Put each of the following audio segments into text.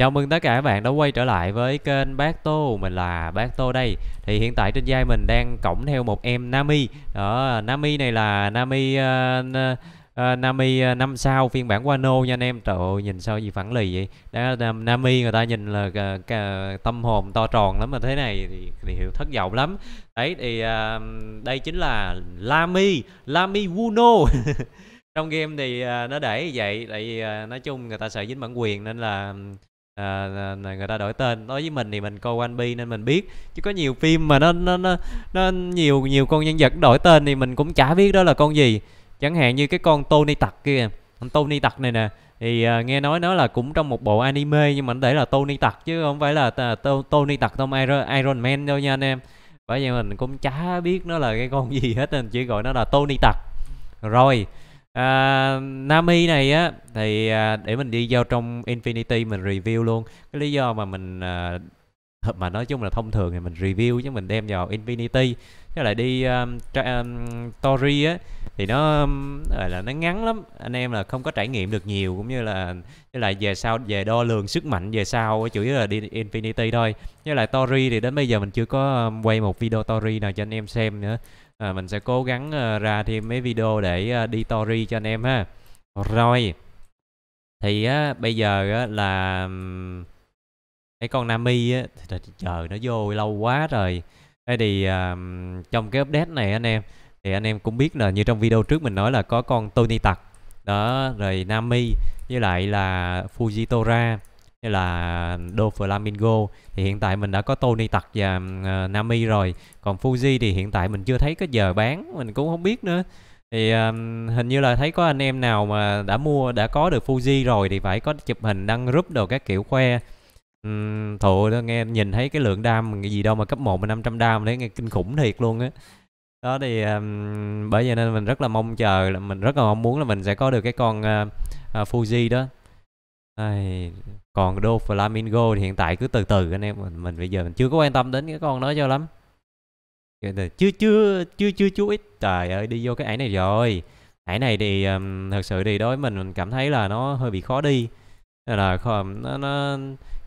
Chào mừng tất cả các bạn đã quay trở lại với kênh Bác Tô Mình là Bác Tô đây Thì hiện tại trên vai mình đang cõng theo một em Nami Đó, Nami này là Nami uh, uh, Nami ờ, năm sao phiên bản Wano nha anh em Trời ơi, nhìn sao gì phẳng lì vậy Đó, Nami người ta nhìn là uh, tâm hồn to tròn lắm mà thế này thì, thì hiểu thất vọng lắm Đấy thì uh, đây chính là Lami, Lami Wano Trong game thì uh, nó để vậy Tại vì uh, nói chung người ta sợ dính bản quyền nên là à, người ta đổi tên đối với mình thì mình coi One Piece nên mình biết chứ có nhiều phim mà nó nó nó, nó nhiều nhiều con nhân vật đổi tên thì mình cũng chả biết đó là con gì chẳng hạn như cái con Tony Tặc kia con Tony Tặc này nè thì uh, nghe nói nó là cũng trong một bộ anime nhưng mà nó để là Tony Tặc chứ không phải là Tony Tặc trong Iron, Iron Man đâu nha anh em bởi vậy mình cũng chả biết nó là cái con gì hết nên chỉ gọi nó là Tony Tặc rồi à, Nami này á thì à, để mình đi vào trong Infinity mình review luôn cái lý do mà mình à, mà nói chung là thông thường thì mình review chứ mình đem vào Infinity với lại đi um, tra, um, Tori á thì nó um, là nó ngắn lắm anh em là không có trải nghiệm được nhiều cũng như là với lại về sau về đo lường sức mạnh về sau chủ yếu là đi Infinity thôi với lại Tori thì đến bây giờ mình chưa có um, quay một video Tori nào cho anh em xem nữa à, mình sẽ cố gắng uh, ra thêm mấy video để uh, đi story cho anh em ha rồi thì á, bây giờ á, là cái con Nami á thì chờ nó vô lâu quá rồi thế thì um, trong cái update này anh em thì anh em cũng biết là như trong video trước mình nói là có con Tony Tặc đó rồi Nami với lại là Fujitora như là Do Flamingo thì hiện tại mình đã có Tony Tặc và uh, Nami rồi còn Fuji thì hiện tại mình chưa thấy cái giờ bán mình cũng không biết nữa thì um, hình như là thấy có anh em nào mà đã mua đã có được Fuji rồi thì phải có chụp hình đăng group đồ các kiểu khoe um, thụ nghe nhìn thấy cái lượng đam gì đâu mà cấp 1 mà 500 đam đấy nghe kinh khủng thiệt luôn á đó thì um, bởi vậy nên mình rất là mong chờ là mình rất là mong muốn là mình sẽ có được cái con uh, uh, Fuji đó Ai còn đô flamingo thì hiện tại cứ từ từ anh em mình, mình bây giờ mình chưa có quan tâm đến cái con đó cho lắm chưa chưa chưa chưa chú ít trời ơi đi vô cái ải này rồi ải này thì um, thật sự thì đối với mình mình cảm thấy là nó hơi bị khó đi Nên là không nó, nó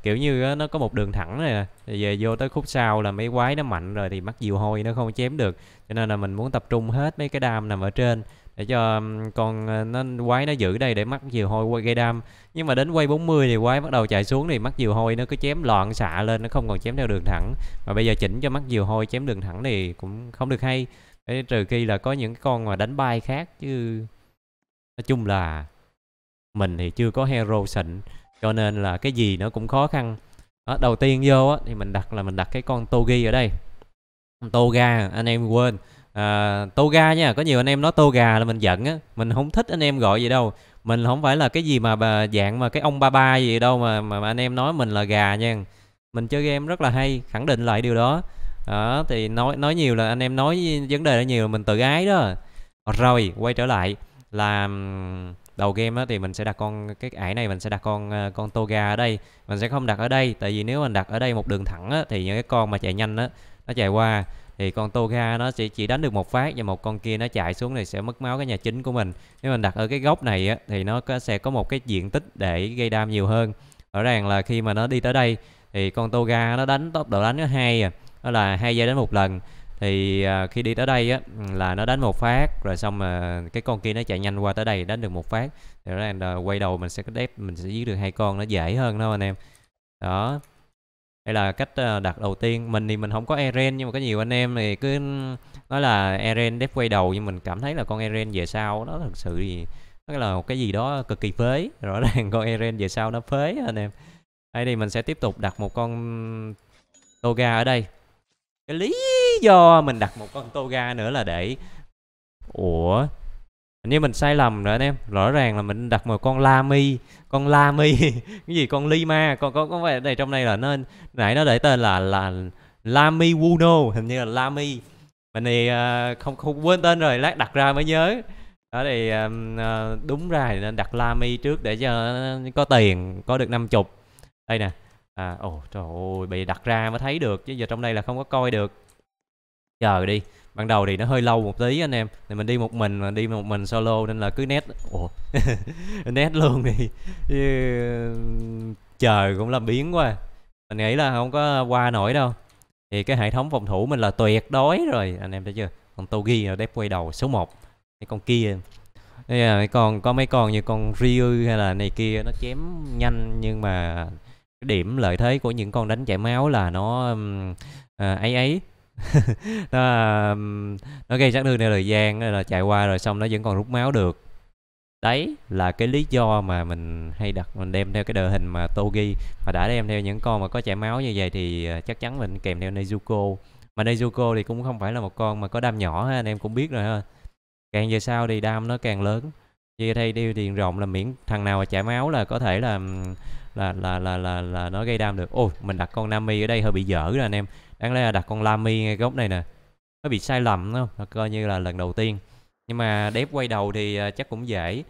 kiểu như nó có một đường thẳng này về vô tới khúc sau là mấy quái nó mạnh rồi thì mắc nhiều hôi nó không chém được cho nên là mình muốn tập trung hết mấy cái đam nằm ở trên để cho con ờ, nó quái nó giữ đây để mắc nhiều hôi quay gây đam nhưng mà đến quay 40 thì quái bắt đầu chạy xuống thì mắc nhiều hôi nó cứ chém loạn xạ lên nó không còn chém theo đường thẳng mà bây giờ chỉnh cho mắc nhiều hôi chém đường thẳng thì cũng không được hay để trừ khi là có những con mà đánh bay khác chứ nói chung là mình thì chưa có hero xịn cho nên là cái gì nó cũng khó khăn đó, đầu tiên vô á, thì mình đặt là mình đặt cái con togi ở đây toga anh em quên à, tô ga nha có nhiều anh em nói tô gà là mình giận á mình không thích anh em gọi vậy đâu mình không phải là cái gì mà bà, dạng mà cái ông ba ba gì đâu mà, mà anh em nói mình là gà nha mình chơi game rất là hay khẳng định lại điều đó đó thì nói nói nhiều là anh em nói vấn đề đã nhiều mình tự ái đó rồi quay trở lại là đầu game á, thì mình sẽ đặt con cái ải này mình sẽ đặt con ờ, con toga ở đây mình sẽ không đặt ở đây tại vì nếu mình đặt ở đây một đường thẳng á, thì những cái con mà chạy nhanh á nó chạy qua thì con toga nó sẽ chỉ đánh được một phát và một con kia nó chạy xuống thì sẽ mất máu cái nhà chính của mình nếu mình đặt ở cái góc này á, thì nó có, sẽ có một cái diện tích để gây đam nhiều hơn rõ ràng là khi mà nó đi tới đây thì con toga nó đánh tốc độ đánh nó hai à đó là hai giây đến một lần thì à, khi đi tới đây á là nó đánh một phát rồi xong mà cái con kia nó chạy nhanh qua tới đây đánh được một phát thì rõ ràng là quay đầu mình sẽ có đép mình sẽ giết được hai con nó dễ hơn đâu anh em đó đây là cách ờ, đặt đầu tiên mình thì mình không có Eren nhưng mà có nhiều anh em thì cứ nói là Eren đép quay đầu nhưng mình cảm thấy là con Eren về sau nó thật sự gì đó là một cái gì đó cực kỳ phế rõ ràng con Eren về sau nó phế anh em đây thì mình sẽ tiếp tục đặt một con Toga ở đây cái lý do mình đặt một con Toga nữa là để ủa như mình sai lầm rồi anh em rõ ràng là mình đặt một con la mi con la mi cái gì con lima con có có vẻ này trong này là nên nãy nó để tên là là la mi wuno hình như là la mi mình thì uh, không không quên tên rồi lát đặt ra mới nhớ đó thì um, uh, đúng ra thì nên đặt la mi trước để cho có tiền có được năm chục đây nè à ồ oh, trời ơi bị đặt ra mới thấy được chứ giờ trong đây là không có coi được chờ đi ban đầu thì nó hơi lâu một tí anh em thì mình đi một mình mà đi một mình solo nên là cứ nét ủa nét luôn đi ừ, trời cũng là biến quá mình nghĩ là không có qua nổi đâu thì cái hệ thống phòng thủ mình là tuyệt đối rồi anh em thấy chưa Tô ghi là đép quay đầu số 1 cái con kia yeah, còn có mấy con như con Ryu hay là này kia nó chém nhanh nhưng mà cái điểm lợi thế của những con đánh chảy máu là nó um, ấy ấy nó nó gây sát thương theo thời gian là chạy qua rồi xong nó vẫn còn rút máu được đấy là cái lý do mà mình hay đặt mình đem theo cái đội hình mà Togi mà đã đem theo những con mà có chảy máu như vậy thì ờ, chắc chắn mình kèm theo Nezuko mà Nezuko thì cũng không phải là một con mà có đam nhỏ ha anh em cũng biết rồi ha càng về sau thì đam nó càng lớn như thay đi tiền rộng là miễn thằng nào mà chảy máu là có thể là là là là là, là nó gây đam được ôi mình đặt con Nami ở đây hơi bị dở rồi anh em đáng lẽ là đặt con Lamy ngay góc này nè nó bị sai lầm đúng không coi như là lần đầu tiên nhưng mà đép quay đầu thì à, chắc cũng dễ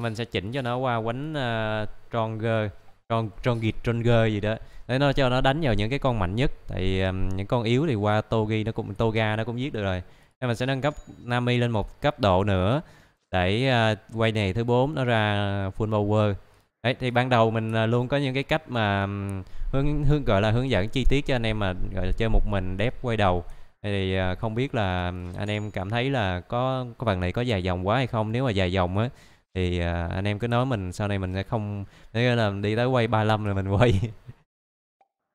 mình sẽ chỉnh cho nó qua quánh uh, à, stronger con Trongi Tronger gì đó để nó cho nó đánh vào những cái con mạnh nhất tại um, những con yếu thì qua Togi nó cũng Toga nó cũng giết được rồi nên mình sẽ nâng cấp Nami lên một cấp độ nữa để uh, quay này thứ 4 nó ra full power Đấy, thì ban đầu mình à, luôn có những cái cách mà hướng hướng gọi là hướng dẫn chi tiết cho anh em mà gọi là chơi một mình đép quay đầu thì à, không biết là anh em cảm thấy là có có phần này có dài dòng quá hay không nếu mà dài dòng á thì à, anh em cứ nói mình sau này mình sẽ không để là đi tới quay 35 rồi mình quay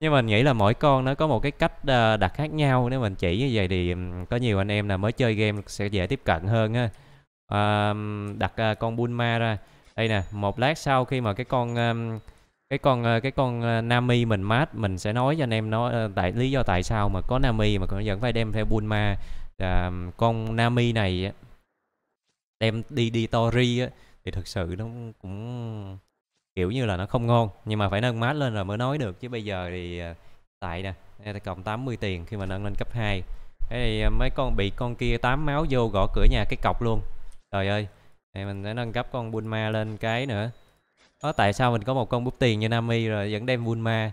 nhưng mình nghĩ là mỗi con nó có một cái cách đặt khác nhau nếu mình chỉ như vậy thì có nhiều anh em là mới chơi game sẽ dễ tiếp cận hơn á đặt con Bulma ra đây nè một lát sau khi mà cái con um, cái con uh, cái con uh, Nami mình mát mình sẽ nói cho anh em nó ờ, tại lý do tại sao mà có Nami mà còn vẫn phải đem theo Bulma à, con Nami này đem đi đi Tori á, thì thực sự nó cũng kiểu như là nó không ngon nhưng mà phải nâng mát lên rồi mới nói được chứ bây giờ thì ờ, tại nè cộng 80 tiền khi mà nâng lên cấp 2 thế thì ờ, mấy con bị con kia tám máu vô gõ cửa nhà cái cọc luôn trời ơi thì mình sẽ nâng cấp con Bulma lên cái nữa đó tại sao mình có một con bút tiền như Nami rồi vẫn đem Bulma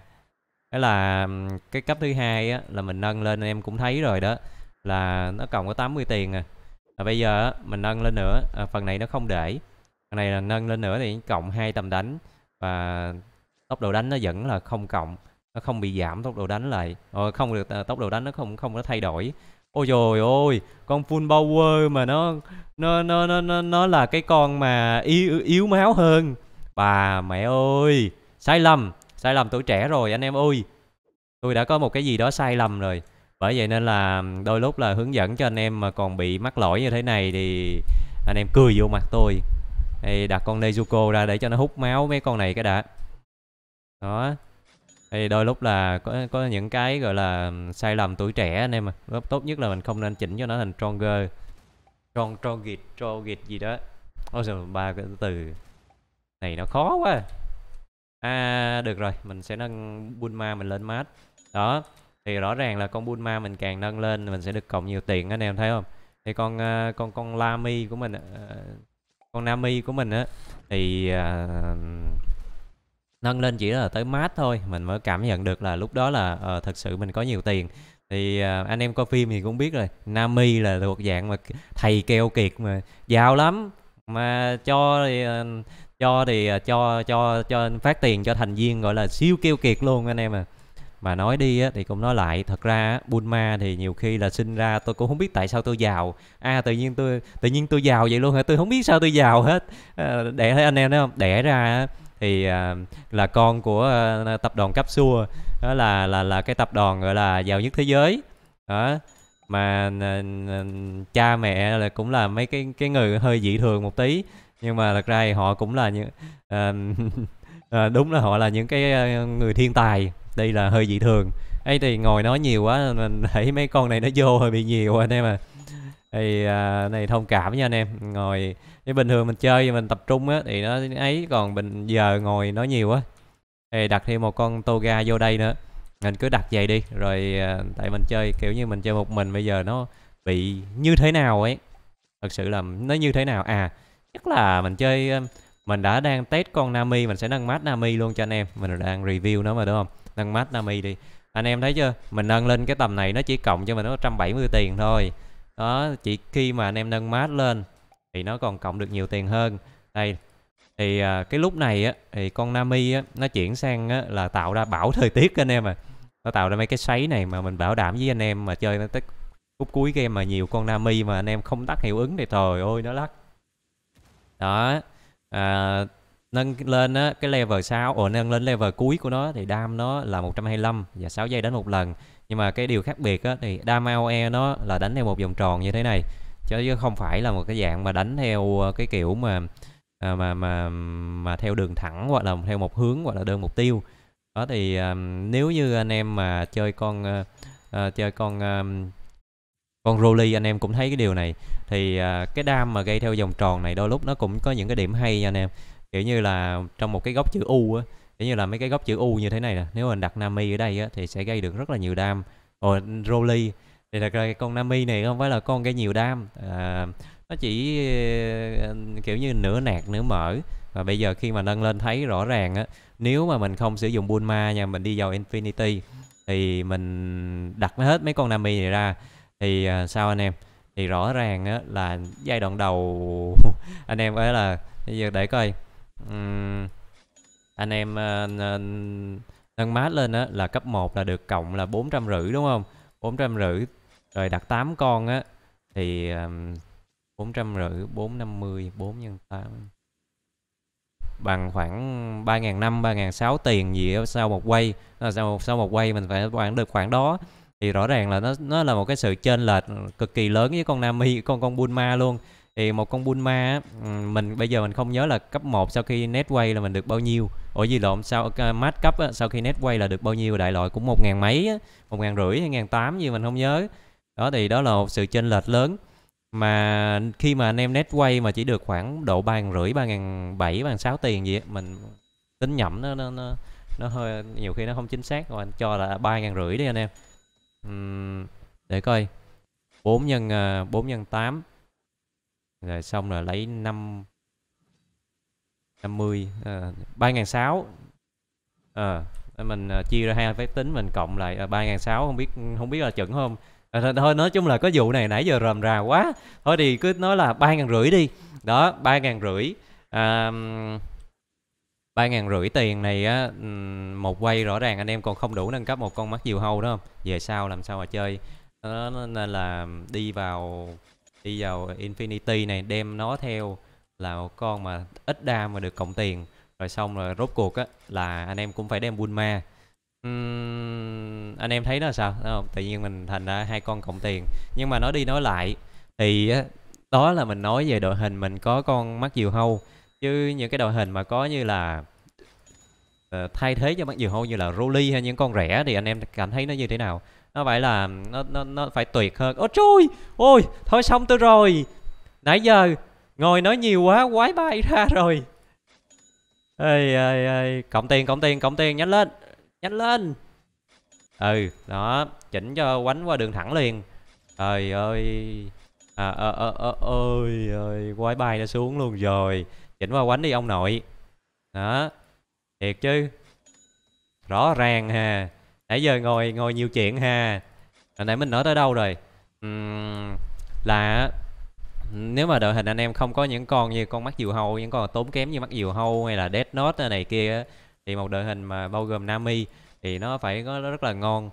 đó là cái cấp thứ hai á là mình nâng lên em cũng thấy rồi đó là nó còn có 80 tiền à và bây giờ mình nâng lên nữa à, phần này nó không để phần này là nâng lên nữa thì cộng hai tầm đánh và tốc độ đánh nó vẫn là không cộng nó không bị giảm tốc độ đánh lại ờ, không được à, tốc độ đánh nó không không có thay đổi Ôi trời ơi, con full power mà nó nó nó nó nó, nó là cái con mà yếu yếu máu hơn. Bà mẹ ơi, sai lầm, sai lầm tuổi trẻ rồi anh em ơi. Tôi đã có một cái gì đó sai lầm rồi. Bởi vậy nên là đôi lúc là hướng dẫn cho anh em mà còn bị mắc lỗi như thế này thì anh em cười vô mặt tôi. Thì đặt con Nezuko ra để cho nó hút máu mấy con này cái đã. Đó, thì đôi lúc là có có những cái gọi là sai lầm tuổi trẻ anh em mà tốt nhất là mình không nên chỉnh cho nó thành stronger gịt strongit gịt gì đó ôi trời ba cái từ này nó khó quá à được rồi mình sẽ nâng Bulma mình lên mát đó thì rõ ràng là con Bulma mình càng nâng lên mình sẽ được cộng nhiều tiền anh em thấy không thì con à, con con Lami của mình à, con Nami của mình á thì uh, nâng lên chỉ là tới mát thôi mình mới cảm nhận được là lúc đó là uh, thật sự mình có nhiều tiền thì uh, anh em coi phim thì cũng biết rồi Nami là thuộc dạng mà thầy keo kiệt mà giàu lắm mà cho thì uh, cho thì uh, cho cho cho phát tiền cho thành viên gọi là siêu keo kiệt luôn anh em à mà nói đi á, thì cũng nói lại thật ra á, Bulma thì nhiều khi là sinh ra tôi cũng không biết tại sao tôi giàu à tự nhiên tôi tự nhiên tôi giàu vậy luôn hả tôi không biết sao tôi giàu hết à, để thấy anh em thấy không đẻ ra thì à, là con của à, tập đoàn Capsule đó là là là cái tập đoàn gọi là giàu nhất thế giới đó mà à, cha mẹ là cũng là mấy cái cái người hơi dị thường một tí nhưng mà thật ra thì họ cũng là những à, đúng là họ là những cái người thiên tài đây là hơi dị thường ấy thì ngồi nói nhiều quá mình thấy mấy con này nó vô hơi bị nhiều anh em à thì à, này thông cảm nha anh em ngồi cái bình thường mình chơi mình tập trung á thì nó ấy còn bình giờ ngồi nói nhiều á thì đặt thêm một con toga vô đây nữa mình cứ đặt vậy đi rồi à, tại mình chơi kiểu như mình chơi một mình bây giờ nó bị như thế nào ấy thật sự là nó như thế nào à chắc là mình chơi à, mình đã đang test con Nami mình sẽ nâng mát Nami luôn cho anh em mình đang review nó mà đúng không nâng mát Nami đi anh em thấy chưa mình nâng lên cái tầm này nó chỉ cộng cho mình nó 170 tiền thôi đó chỉ khi mà anh em nâng mát lên thì nó còn cộng được nhiều tiền hơn đây thì à, cái lúc này á thì con Nami á nó chuyển sang á, là tạo ra bảo thời tiết anh em à nó tạo ra mấy cái sấy này mà mình bảo đảm với anh em mà chơi tới phút cuối game mà nhiều con Nami mà anh em không tắt hiệu ứng thì trời ơi nó lắc đó à, nâng lên á, cái level 6 ồ nâng lên level cuối của nó thì đam nó là 125 và 6 giây đến một lần nhưng mà cái điều khác biệt á, thì Dama OE nó là đánh theo một vòng tròn như thế này chứ không phải là một cái dạng mà đánh theo ờ, cái kiểu mà ờ, mà mà mà theo đường thẳng hoặc là theo một hướng hoặc là đơn mục tiêu đó thì um, nếu như anh em mà chơi con uh, chơi con um, con Rolly anh em cũng thấy cái điều này thì uh, cái đam mà gây theo vòng tròn này đôi lúc nó cũng có những cái điểm hay nha anh em kiểu như là trong một cái góc chữ U á Giống như là mấy cái góc chữ U như thế này nè, nếu mình đặt Nami ở đây á, thì sẽ gây được rất là nhiều đam. Rồi Broly thì thật ra con Nami này không phải là con gây nhiều đam. À, nó chỉ ờ, kiểu như nửa nạt nửa mở và bây giờ khi mà nâng lên thấy rõ ràng á nếu mà mình không sử dụng Bulma nha mình đi vào Infinity thì mình đặt hết mấy con Nami này ra thì ờ, sao anh em thì rõ ràng á là giai đoạn đầu anh em ấy là bây giờ để coi uhm, anh em uh, nâng mát lên á là cấp 1 là được cộng là bốn trăm rưỡi đúng không bốn trăm rưỡi rồi đặt 8 con á thì bốn trăm rưỡi bốn năm mươi bốn nhân tám bằng khoảng ba ngàn năm ba ngàn sáu tiền gì đó, sau một quay à, sau sau một quay mình phải khoảng được khoảng đó thì rõ ràng là nó nó là một cái sự chênh lệch cực kỳ lớn với con Nami con con Bulma luôn thì một con Bulma á, mình bây giờ mình không nhớ là cấp 1 sau khi net netway là mình được bao nhiêu ủa gì lộn sau uh, ờ, mát cấp á, sau khi net netway là được bao nhiêu đại loại cũng một ngàn mấy á, một ngàn rưỡi hay ngàn tám gì mình không nhớ đó thì đó là một sự chênh lệch lớn mà khi mà anh em net netway mà chỉ được khoảng độ ba ngàn rưỡi ba ngàn bảy ba ngàn sáu tiền gì á, mình tính nhẩm nó, nó nó nó hơi nhiều khi nó không chính xác rồi anh cho là ba ngàn rưỡi đi anh em uhm, để coi 4 nhân 4 ờ, nhân 8 rồi xong rồi lấy năm năm mươi ờ, ba ngàn sáu ờ, mình ờ, chia ra hai phép tính mình cộng lại ba ngàn sáu không biết không biết là chuẩn không thôi nói chung là có vụ này nãy giờ rầm rà quá thôi thì cứ nói là ba ngàn rưỡi đi đó ba ngàn rưỡi ba ngàn rưỡi tiền này á một quay rõ ràng anh em còn không đủ nâng cấp một con mắt diều hâu đó không về sau làm sao mà chơi nên là đi vào đi vào Infinity này đem nó theo là một con mà ít đam mà được cộng tiền rồi xong rồi rốt cuộc á là anh em cũng phải đem Bulma uhm, anh em thấy nó sao Đúng không? tự nhiên mình thành ra hai con cộng tiền nhưng mà nói đi nói lại thì đó là mình nói về đội hình mình có con mắt diều hâu chứ những cái đội hình mà có như là uh, thay thế cho mắt diều hâu như là Rolly hay những con rẻ thì anh em cảm thấy nó như thế nào nó phải là nó nó nó phải tuyệt hơn ôi trời ôi thôi xong tôi rồi nãy giờ ngồi nói nhiều quá quái bay ra rồi ê ê ê cộng tiền cộng tiền cộng tiền nhanh lên nhanh lên ừ đó chỉnh cho quánh qua đường thẳng liền trời ơi à ơ ơ ơ ơi ơi quái bay nó xuống luôn rồi chỉnh qua quánh đi ông nội đó thiệt chứ rõ ràng ha nãy giờ ngồi ngồi nhiều chuyện ha hồi nãy mình nói tới đâu rồi uhm, là nếu mà đội hình anh em không có những con như con mắt diều hâu những con tốn kém như mắt diều hâu hay là dead note này kia thì một đội hình mà bao gồm nami thì nó phải có nó rất là ngon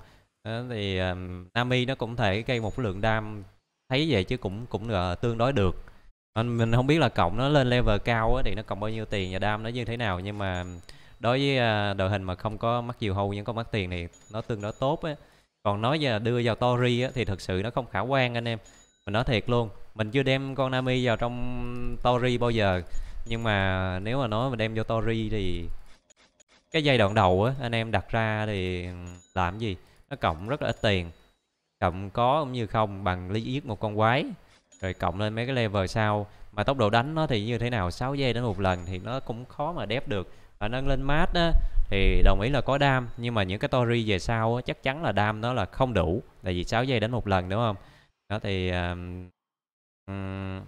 thì um, nami nó cũng thể gây một lượng đam thấy vậy chứ cũng cũng là ờ, tương đối được mình không biết là cộng nó lên level cao thì nó cộng bao nhiêu tiền và đam nó như thế nào nhưng mà đối với à, đội hình mà không có mắc diều hâu nhưng có mắc tiền thì nó tương đối tốt á còn nói giờ đưa vào Tori á thì thực sự nó không khả quan anh em mình nói thiệt luôn mình chưa đem con Nami vào trong Tori bao giờ nhưng mà nếu mà nói mình đem vô Tori thì cái giai đoạn đầu á anh em đặt ra thì làm gì nó cộng rất là ít tiền cộng có cũng như không bằng lý giết một con quái rồi cộng lên mấy cái level sau mà tốc độ đánh nó thì như thế nào 6 giây đến một lần thì nó cũng khó mà đép được và nâng lên mát á, thì đồng ý là có đam nhưng mà những cái tori về sau á, chắc chắn là đam nó là không đủ tại vì 6 giây đến một lần đúng không đó thì um,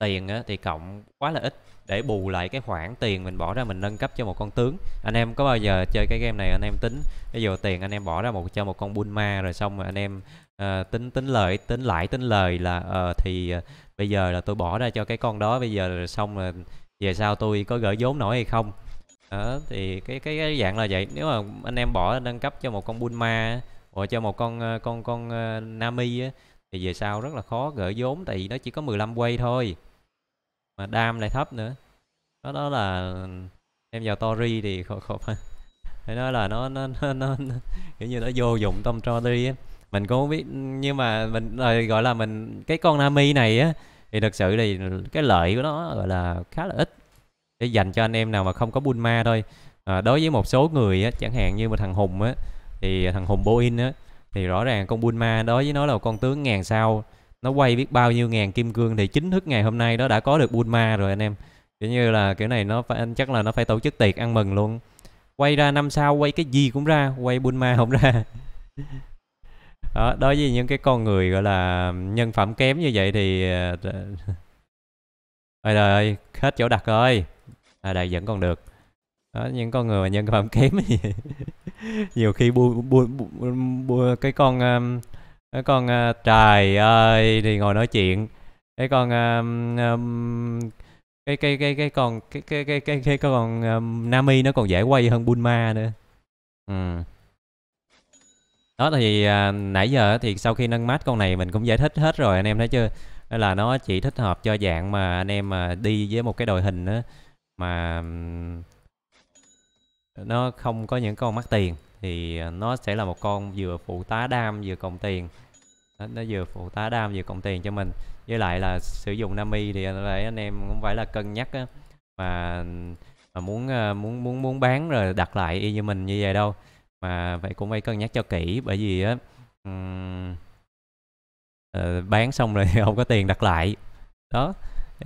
tiền á, thì cộng quá là ít để bù lại cái khoản tiền mình bỏ ra mình nâng cấp cho một con tướng anh em có bao giờ chơi cái game này anh em tính ví dụ tiền anh em bỏ ra một cho một con Bulma rồi xong rồi anh em uh, tính tính lợi tính lãi tính lời là uh, thì uh, bây giờ là tôi bỏ ra cho cái con đó bây giờ rồi xong là về sau tôi có gỡ vốn nổi hay không đó, thì cái cái cái dạng là vậy. Nếu mà anh em bỏ nâng cấp cho một con Bulma hoặc cho một con ờ, con con ờ, Nami á thì về sau rất là khó gỡ vốn tại vì nó chỉ có 15 quay thôi. Mà dam lại thấp nữa. Đó đó là ừ, em vào Tori thì không không phải nói là nó nó nó, nó kiểu như nó vô dụng trong Tori á. Mình cũng không biết nhưng mà mình ờ, gọi là mình cái con Nami này á thì thực sự thì cái lợi của nó gọi là khá là ít để dành cho anh em nào mà không có Bulma thôi à, đối với một số người á, chẳng hạn như mà thằng Hùng á thì thằng Hùng Boin á thì rõ ràng con Bulma đối với nó là con tướng ngàn sao nó quay biết bao nhiêu ngàn kim cương thì chính thức ngày hôm nay nó đã có được Bulma rồi anh em kiểu như là kiểu này nó phải anh chắc là nó phải tổ chức tiệc ăn mừng luôn quay ra năm sau quay cái gì cũng ra quay Bulma không ra đó, đối với những cái con người gọi là nhân phẩm kém như vậy thì à, ôi trời ơi hết chỗ đặt rồi à, đây vẫn còn được đó, những con người mà nhân phẩm kém thì nhiều khi bu, bu, bu, bu, cái con um, cái con à, trời ơi thì ngồi nói chuyện cái con um, um, cái cái cái cái con cái cái cái cái cái con um, Nami nó còn dễ quay hơn Bulma nữa ừ. đó thì à, nãy giờ thì sau khi nâng mát con này mình cũng giải thích hết rồi anh em thấy chưa là nó chỉ thích hợp cho dạng mà anh em mà đi với một cái đội hình đó mà nó không có những con mắc tiền thì ờ, nó sẽ là một con vừa phụ tá đam vừa cộng tiền nó, nó vừa phụ tá đam vừa cộng tiền cho mình với lại là sử dụng nami thì anh em cũng phải là cân nhắc á mà mà muốn ờ, muốn muốn muốn bán rồi đặt lại y như mình như vậy đâu mà vậy cũng phải cân nhắc cho kỹ bởi vì á um, uh, bán xong rồi không có tiền đặt lại đó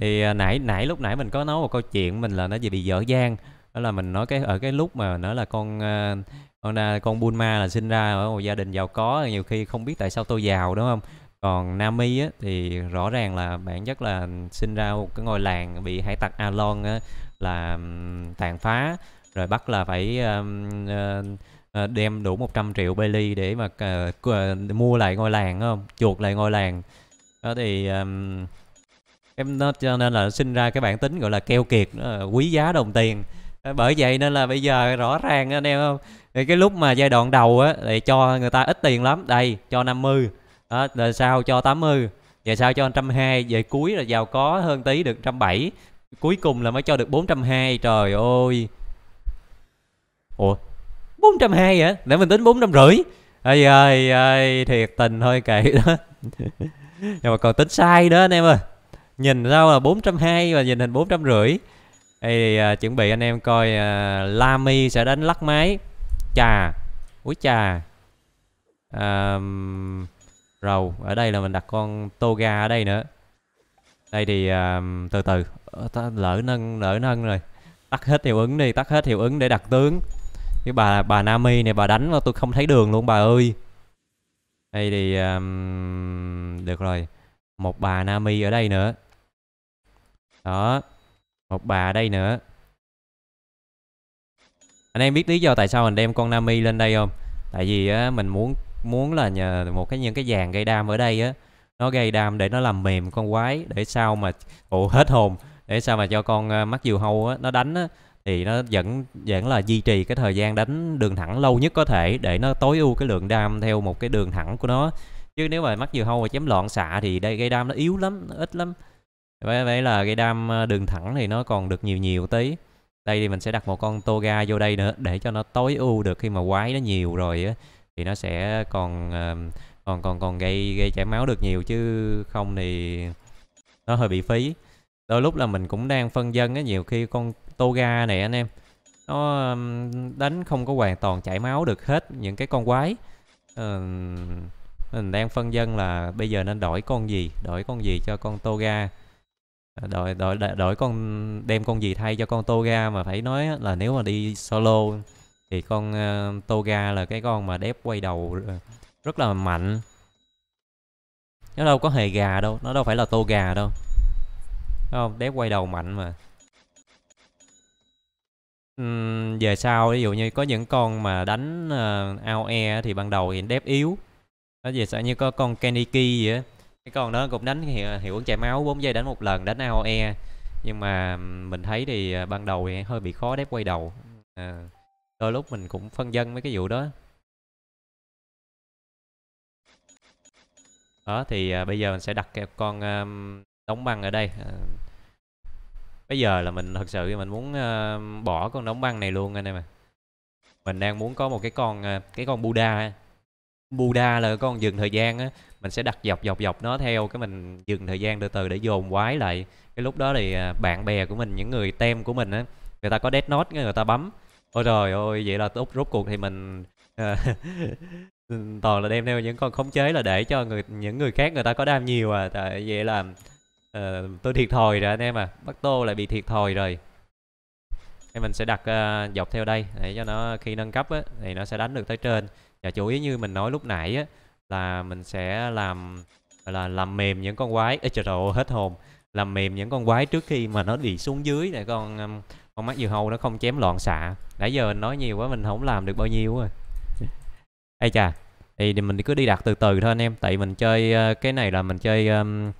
thì à, nãy nãy lúc nãy mình có nói một câu chuyện mình là nó gì bị dở dang đó là mình nói cái ở cái lúc mà nó là con à, con à, con Bulma là sinh ra ở một gia đình giàu có nhiều khi không biết tại sao tôi giàu đúng không còn Nami á, thì rõ ràng là bản chất là sinh ra một cái ngôi làng bị hải tặc Alon á, là tàn phá rồi bắt là phải um, uh, đem đủ 100 triệu Bailey để mà uh, mua lại ngôi làng không chuột lại ngôi làng đó thì um, em nó cho nên là sinh ra cái bản tính gọi là keo kiệt quý giá đồng tiền ờ, bởi vậy nên là bây giờ rõ ràng anh em không thì cái lúc mà giai đoạn đầu á thì cho người ta ít tiền lắm đây cho 50 đó, rồi sau cho 80 về sau cho trăm hai về cuối là giàu có hơn tí được trăm bảy cuối cùng là mới cho được bốn trăm hai trời ơi ủa bốn trăm hai hả để mình tính bốn trăm rưỡi ơi ơi thiệt tình thôi kệ đó nhưng mà còn tính sai đó anh em ơi nhìn sao là bốn trăm hai và nhìn hình 450 Đây thì à, chuẩn bị anh em coi à, Lamy sẽ đánh lắc máy Chà Úi chà à, Rầu Ở đây là mình đặt con Toga ở đây nữa Đây thì à, từ từ ờ, ta lỡ nâng lỡ nâng rồi Tắt hết hiệu ứng đi Tắt hết hiệu ứng để đặt tướng cái bà bà Nami này bà đánh mà tôi không thấy đường luôn bà ơi Đây thì um, Được rồi Một bà Nami ở đây nữa đó Một bà đây nữa Anh em biết lý do tại sao mình đem con Nami lên đây không? Tại vì á, mình muốn muốn là nhờ một cái những cái dàn gây đam ở đây á Nó gây đam để nó làm mềm con quái Để sao mà Ồ hết hồn Để sao mà cho con à, mắt diều hâu á, nó đánh á thì nó vẫn vẫn là duy trì cái thời gian đánh đường thẳng lâu nhất có thể để nó tối ưu cái lượng đam theo một cái đường thẳng của nó chứ nếu mà mắc diều hâu mà chém loạn xạ thì đây gây đam nó yếu lắm nó ít lắm với vậy là cái đam ờ, đường thẳng thì nó còn được nhiều nhiều tí đây thì mình sẽ đặt một con toga vô đây nữa để cho nó tối ưu được khi mà quái nó nhiều rồi á thì nó sẽ còn ờ, còn còn còn gây gây chảy máu được nhiều chứ không thì nó hơi bị phí đôi lúc là mình cũng đang phân dân á nhiều khi con toga này anh em nó đánh không có hoàn toàn chảy máu được hết những cái con quái ừ, mình đang phân dân là bây giờ nên đổi con gì đổi con gì cho con toga đổi đổi đòi con đem con gì thay cho con toga mà phải nói là nếu mà đi solo thì con ờ, toga là cái con mà đép quay đầu ờ, rất là mạnh nó đâu có hề gà đâu nó đâu phải là tô gà đâu không đép quay đầu mạnh mà uhm, về sau ví dụ như có những con mà đánh uh, ao e thì ban đầu thì đép yếu đó về sau như có con kaneki gì á cái con đó cũng đánh hiệu, hiệu ứng chảy máu 4 giây đánh một lần đánh AOE nhưng mà mình thấy thì à, ban đầu thì hơi bị khó đép quay đầu à, đôi lúc mình cũng phân dân mấy cái vụ đó đó thì à, bây giờ mình sẽ đặt cái con à, đóng băng ở đây à, bây giờ là mình thật sự mình muốn à, bỏ con đóng băng này luôn anh em ạ mình đang muốn có một cái con à, cái con buda Buddha là con dừng thời gian á mình sẽ đặt dọc dọc dọc nó theo cái mình dừng thời gian từ từ để dồn quái lại cái lúc đó thì à, bạn bè của mình những người tem của mình á người ta có dead note người ta bấm ôi trời ơi vậy là tốt rốt cuộc thì à, mình toàn là đem theo những con khống chế là để cho người những người khác người ta có đam nhiều à tại vậy là uh, tôi thiệt thòi rồi anh em à bắt tô lại bị thiệt thòi rồi thì mình sẽ đặt uh, dọc theo đây để cho nó khi nâng cấp á, thì nó sẽ đánh được tới trên và dạ, chủ yếu như mình nói lúc nãy á là mình sẽ làm là làm mềm những con quái ít trời ơi hết hồn làm mềm những con quái trước khi mà nó đi xuống dưới để con um, con mắt dừa hâu nó không chém loạn xạ nãy giờ nói nhiều quá mình không làm được bao nhiêu rồi ây chà thì mình cứ đi đặt từ từ thôi anh em tại mình chơi ờ, cái này là mình chơi um, uh,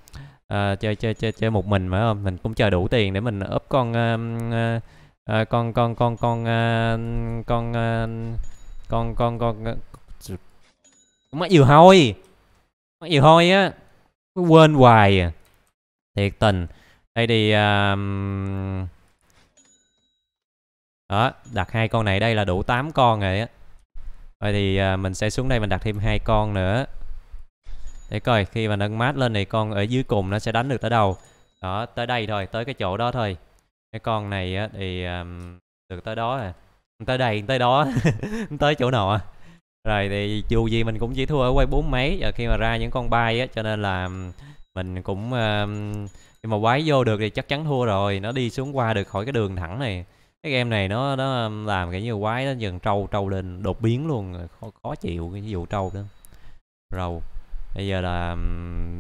chơi chơi chơi chơi một mình mà không mình cũng chờ đủ tiền để mình ốp con uh, uh, con con con con uh, con uh, con con con, con mắc nhiều hôi mắc nhiều hôi á quên hoài à. thiệt tình đây thì um... đó đặt hai con này đây là đủ 8 con rồi á rồi thì uh, mình sẽ xuống đây mình đặt thêm hai con nữa để coi khi mà nâng mát lên thì con ở dưới cùng nó sẽ đánh được tới đâu đó tới đây thôi tới cái chỗ đó thôi cái con này á, thì um, được tới đó à tới đây tới đó tới chỗ nào à rồi thì dù gì mình cũng chỉ thua ở quay bốn mấy giờ khi mà ra những con bay á cho nên là mình cũng uh, khi mà quái vô được thì chắc chắn thua rồi nó đi xuống qua được khỏi cái đường thẳng này cái game này nó nó làm cái như quái nó dần trâu trâu lên đột biến luôn khó, khó chịu cái vụ trâu đó rầu bây giờ là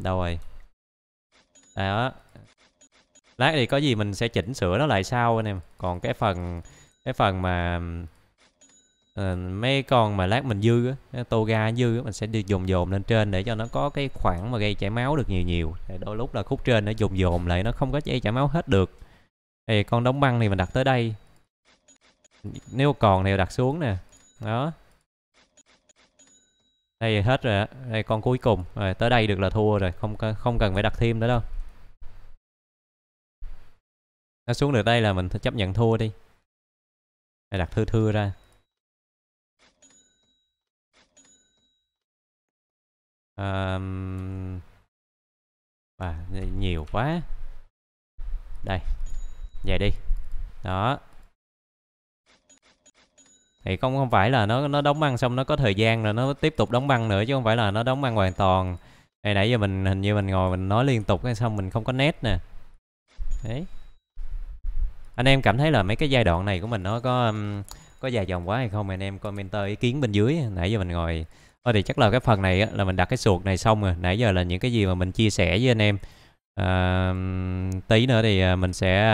đâu rồi đó à, lát thì có gì mình sẽ chỉnh sửa nó lại sau anh em còn cái phần cái phần mà uh, mấy con mà lát mình dư á ga dư mình sẽ đi dồn dồn lên trên để cho nó có cái khoảng mà gây chảy máu được nhiều nhiều thì đôi lúc là khúc trên nó dồn dồn lại nó không có gây chảy máu hết được thì con đóng băng thì mình đặt tới đây nếu còn thì đặt xuống nè đó đây hết rồi đây con cuối cùng rồi tới đây được là thua rồi không không cần phải đặt thêm nữa đâu nó xuống được đây là mình chấp nhận thua đi đặt thưa thưa ra um, à, nhiều quá đây về đi đó thì không không phải là nó nó đóng băng xong nó có thời gian rồi nó tiếp tục đóng băng nữa chứ không phải là nó đóng băng hoàn toàn Đây nãy giờ mình hình như mình ngồi mình nói liên tục hay xong mình không có nét nè đấy anh em cảm thấy là mấy cái giai đoạn này của mình nó có um, có dài dòng quá hay không anh em comment ý kiến bên dưới nãy giờ mình ngồi thôi thì chắc là cái phần này á, là mình đặt cái sụt này xong rồi nãy giờ là những cái gì mà mình chia sẻ với anh em à, tí nữa thì à, mình sẽ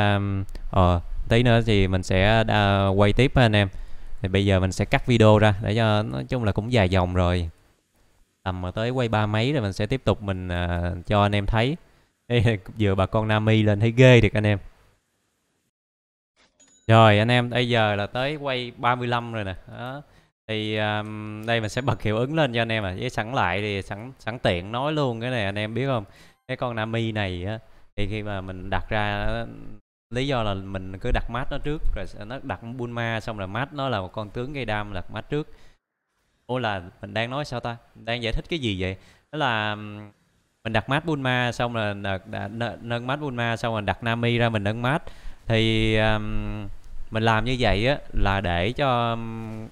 ờ à, tí nữa thì mình sẽ đa, quay tiếp anh em thì bây giờ mình sẽ cắt video ra để cho nói chung là cũng dài dòng rồi tầm mà tới quay ba mấy rồi mình sẽ tiếp tục mình à, cho anh em thấy vừa bà con Nami lên thấy ghê được anh em rồi anh em bây giờ là tới quay 35 rồi nè đó thì um, đây mình sẽ bật hiệu ứng lên cho anh em à với sẵn lại thì sẵn sẵn tiện nói luôn cái này anh em biết không cái con nami này á thì khi mà mình đặt ra lý do là mình cứ đặt mát nó trước rồi nó đặt Bulma xong rồi mát nó là một con tướng gây đam đặt mát trước ô là mình đang nói sao ta đang giải thích cái gì vậy đó là mình đặt mát Bulma xong rồi nâng mát Bulma xong rồi đặt Nami ra mình nâng mát thì um, mình làm như vậy á là để cho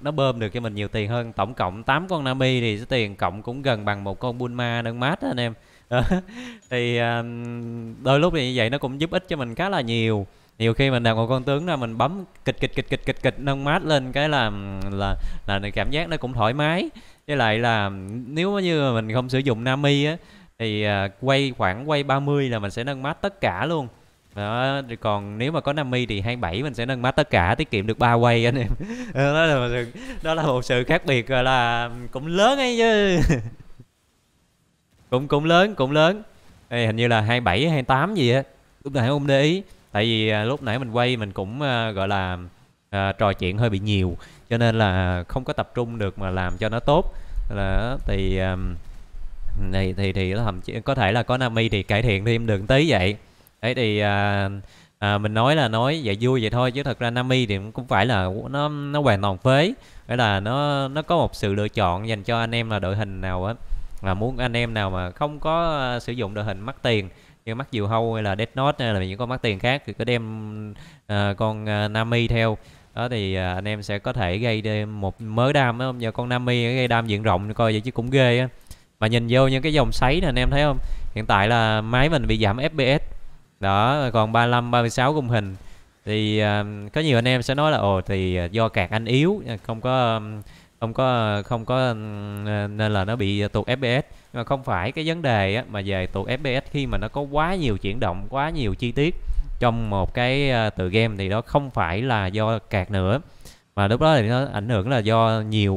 nó bơm được cho mình nhiều tiền hơn tổng cộng 8 con Nami thì số tiền cộng cũng gần bằng một con Bulma đơn mát anh em thì đôi lúc thì như vậy nó cũng giúp ích cho mình khá là nhiều nhiều khi mình làm một con tướng là mình bấm kịch kịch kịch kịch kịch kịch nâng mát lên cái là là là cảm giác nó cũng thoải mái với lại là nếu như mà mình không sử dụng Nami á thì à, quay khoảng quay 30 là mình sẽ nâng mát tất cả luôn đó còn nếu mà có mi thì 27 mình sẽ nâng mắt tất cả tiết kiệm được ba quay anh em đó là một sự, đó là một sự khác biệt là cũng lớn ấy chứ cũng cũng lớn cũng lớn Ê, hình như là 27 28 gì á lúc nãy không để ý tại vì à, lúc nãy mình quay mình cũng à, gọi là à, trò chuyện hơi bị nhiều cho nên là không có tập trung được mà làm cho nó tốt là thì à, thì thì thì thậm chí có thể là có Nami thì cải thiện thêm được tí vậy đấy thì à, à, mình nói là nói vậy vui vậy thôi chứ thật ra Nami thì cũng phải là nó nó hoàn toàn phế nghĩa là nó nó có một sự lựa chọn dành cho anh em là đội hình nào á mà muốn anh em nào mà không có à, sử dụng đội hình mắc tiền như mắc diều hâu hay là dead note hay là những con mắc tiền khác thì cứ đem uh, con uh, Nami theo đó thì uh, anh em sẽ có thể gây một mớ đam không giờ con Nami gây đam diện rộng coi vậy chứ cũng ghê á mà nhìn vô những cái dòng sấy nè anh em thấy không hiện tại là máy mình bị giảm fps đó còn 35 36 khung hình thì uh, có nhiều anh em sẽ nói là ồ thì ờ, do cạc anh yếu không có không có không có ờ, nên là nó bị tụt fps mà không phải cái vấn đề á, mà về tụt fps khi mà nó có quá nhiều chuyển động quá nhiều chi tiết trong một cái tự game thì đó không phải là do cạc nữa mà lúc đó thì nó ảnh hưởng là do nhiều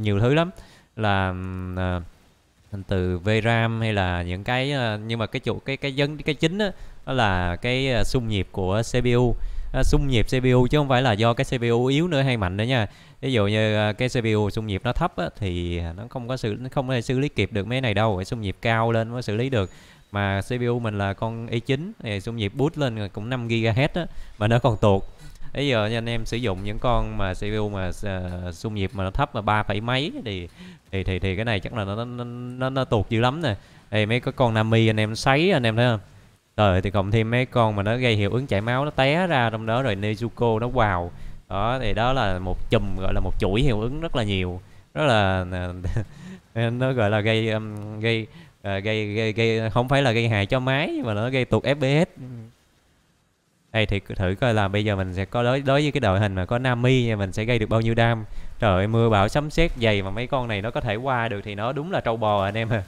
nhiều thứ lắm là từ VRAM hay là những cái nhưng mà cái chủ cái cái dân cái chính á, đó là cái ờ, xung nhịp của CPU ờ, xung nhịp CPU chứ không phải là do cái CPU yếu nữa hay mạnh nữa nha ví dụ như ờ, cái CPU xung nhịp nó thấp á, thì nó không có sự nó không thể xử lý kịp được mấy này đâu phải xung nhịp cao lên mới xử lý được mà CPU mình là con i9 thì xung nhịp boost lên cũng 5 GHz á, mà nó còn tuột bây giờ anh em sử dụng những con mà CPU mà xung nhịp mà nó thấp mà ba phẩy mấy thì thì thì thì cái này chắc là nó nó nó, nó tuột dữ lắm nè thì mấy cái con Nami anh em sấy anh em thấy không rồi thì cộng thêm mấy con mà nó gây hiệu ứng chảy máu nó té ra trong đó rồi nezuko nó vào đó thì đó là một chùm gọi là một chuỗi hiệu ứng rất là nhiều rất là à, nó gọi là gây um, gây, uh, gây, gây gây không phải là gây hại cho máy mà nó gây tụt fps đây thì thử coi là bây giờ mình sẽ có đối đối với cái đội hình mà có Nami mình sẽ gây được bao nhiêu đam. Trời ơi, mưa bão sấm sét dày mà mấy con này nó có thể qua được thì nó đúng là trâu bò anh em à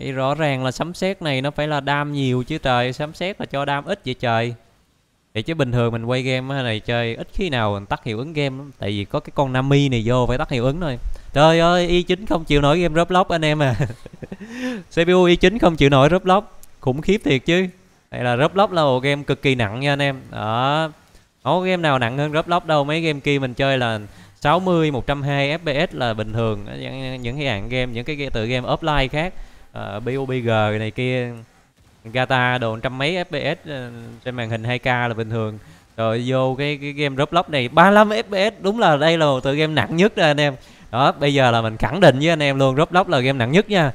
thì rõ ràng là sấm sét này nó phải là đam nhiều chứ trời sấm sét là cho đam ít vậy trời vậy chứ bình thường mình quay game này chơi ít khi nào mình tắt hiệu ứng game lắm tại vì có cái con nami này vô phải tắt hiệu ứng thôi trời ơi y chính không chịu nổi game roblox anh em à cpu y chính không chịu nổi roblox khủng khiếp thiệt chứ đây là roblox là một game cực kỳ nặng nha anh em đó có game nào nặng hơn roblox đâu mấy game kia mình chơi là 60 120 fps là bình thường những những cái hạng game những cái tự game offline khác uh, ờ, PUBG này kia Gata đồ trăm mấy FPS ờ, trên màn hình 2K là bình thường rồi vô cái, cái game Roblox này 35 FPS đúng là đây là một tựa game nặng nhất rồi anh em đó bây giờ là mình khẳng định với anh em luôn Roblox là game nặng nhất nha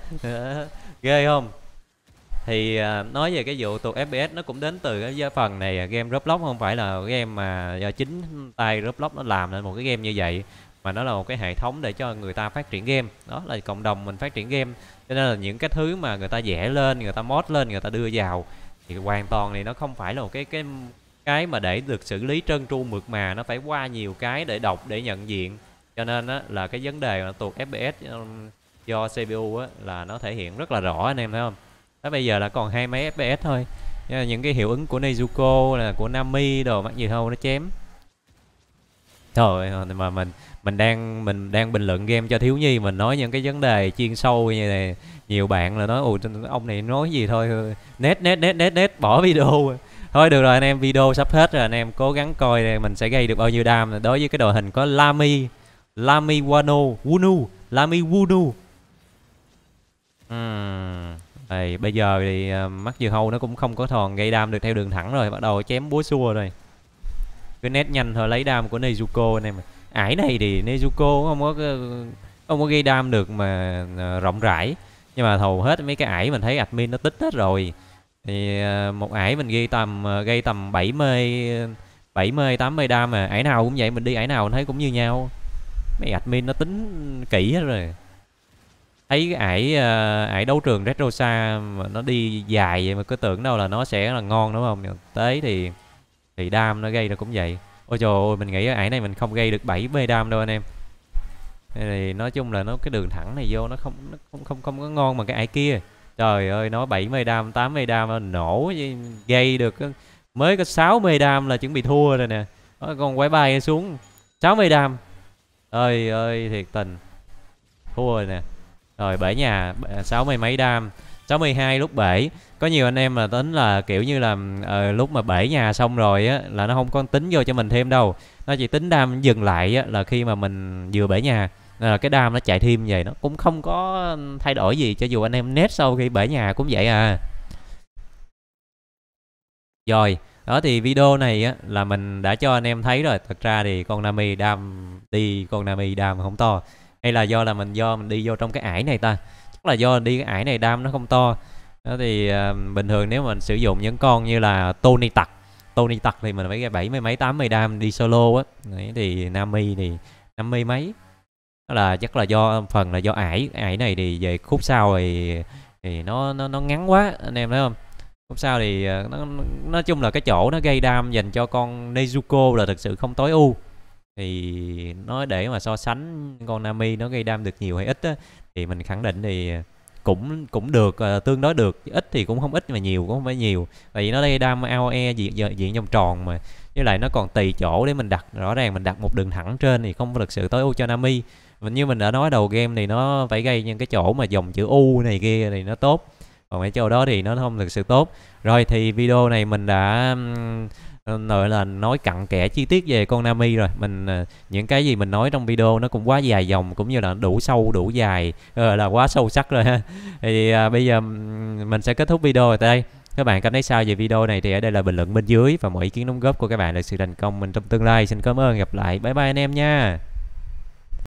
ghê không thì uh, nói về cái vụ tụt FPS nó cũng đến từ cái phần này game Roblox không phải là game mà do chính tay Roblox nó làm nên một cái game như vậy mà nó là một cái hệ thống để cho người ta phát triển game đó là cộng đồng mình phát triển game cho nên là những cái thứ mà người ta vẽ lên người ta mod lên người ta đưa vào thì hoàn toàn thì nó không phải là một cái cái cái mà để được xử lý trơn tru mượt mà nó phải qua nhiều cái để đọc để nhận diện cho nên á, là cái vấn đề là tuột fps um, do cpu á, là nó thể hiện rất là rõ anh em thấy không đó bây giờ là còn hai máy fps thôi những cái hiệu ứng của Nezuko là của Nami đồ mắc gì thôi nó chém trời ơi mà mình mình đang mình đang bình luận game cho thiếu nhi mình nói những cái vấn đề chuyên sâu như này nhiều bạn là nói ồ ông này nói gì thôi nét nét nét nét nét bỏ video thôi được rồi anh em video sắp hết rồi anh em cố gắng coi này, mình sẽ gây được bao nhiêu đam đối với cái đội hình có lami lami wano wunu lami wunu uhm. Đây, bây giờ thì uh, ờ, mắt dưa hâu nó cũng không có thòn gây đam được theo đường thẳng rồi bắt đầu chém búa xua rồi cứ nét nhanh thôi lấy đam của nezuko anh em ải này thì Nezuko không có không có gây đam được mà ờ, rộng rãi nhưng mà hầu hết mấy cái ải mình thấy admin nó tích hết rồi thì ờ, một ải mình ghi tầm ờ, gây tầm 70 70 80 đam mà ải nào cũng vậy mình đi ải nào mình thấy cũng như nhau mấy admin nó tính kỹ hết rồi thấy cái ải ải đấu trường retrosa mà nó đi dài vậy mà cứ tưởng đâu là nó sẽ là ngon đúng không tới thì thì đam nó gây ra cũng vậy ôi trời ơi mình nghĩ ở ải này mình không gây được 7 bê đam đâu anh em thì nói chung là nó cái đường thẳng này vô nó không nó không không không có ngon mà cái ải kia trời ơi nó 7 mê đam 8 mê đam nổ gây được mới có 6 mê đam là chuẩn bị thua rồi nè đó, con quái bay xuống 6 mê đam ơi ơi thiệt tình thua rồi nè rồi bể nhà 60 mấy đam 62 lúc bể có nhiều anh em là tính là kiểu như là uh, lúc mà bể nhà xong rồi á là nó không có tính vô cho mình thêm đâu nó chỉ tính đam dừng lại á, là khi mà mình vừa bể nhà là cái đam nó chạy thêm vậy nó cũng không có thay đổi gì cho dù anh em nét sau khi bể nhà cũng vậy à rồi đó thì video này á, là mình đã cho anh em thấy rồi thật ra thì con Nami đam đi con Nami đam không to hay là do là mình do mình đi vô trong cái ải này ta là do đi cái ải này đam nó không to đó thì uh, bình thường nếu mình sử dụng những con như là Tony tặc Tony tặc thì mình phải gây bảy mấy tám mươi đam đi solo á Đấy, thì Nami thì năm mươi mấy đó là chắc là do phần là do ải ải này thì về khúc sau thì thì nó nó nó ngắn quá anh em thấy không khúc sau thì ờ, nó nói chung là cái chỗ nó gây đam dành cho con Nezuko là thực sự không tối ưu thì nói để mà so sánh con Nami nó gây đam được nhiều hay ít á, thì mình khẳng định thì cũng cũng được uh, tương đối được ít thì cũng không ít mà nhiều cũng không phải nhiều tại vì nó gây đam AOE diện diện vòng tròn mà với lại nó còn tùy chỗ để mình đặt rõ ràng mình đặt một đường thẳng trên thì không thực sự tối ưu cho Nami mình như mình đã nói đầu game thì nó phải gây những cái chỗ mà dòng chữ u này kia thì nó tốt còn cái chỗ đó thì nó không thực sự tốt rồi thì video này mình đã Ờ, nói là nói cặn kẽ chi tiết về con Konami rồi mình ờ, những cái gì mình nói trong video nó cũng quá dài dòng cũng như là đủ sâu đủ dài ờ, là quá sâu sắc rồi ha thì à, bây giờ mình sẽ kết thúc video tại đây các bạn cảm thấy sao về video này thì ở đây là bình luận bên dưới và mọi ý kiến đóng góp của các bạn là sự thành công mình trong tương lai xin cảm ơn gặp lại bye bye anh em nha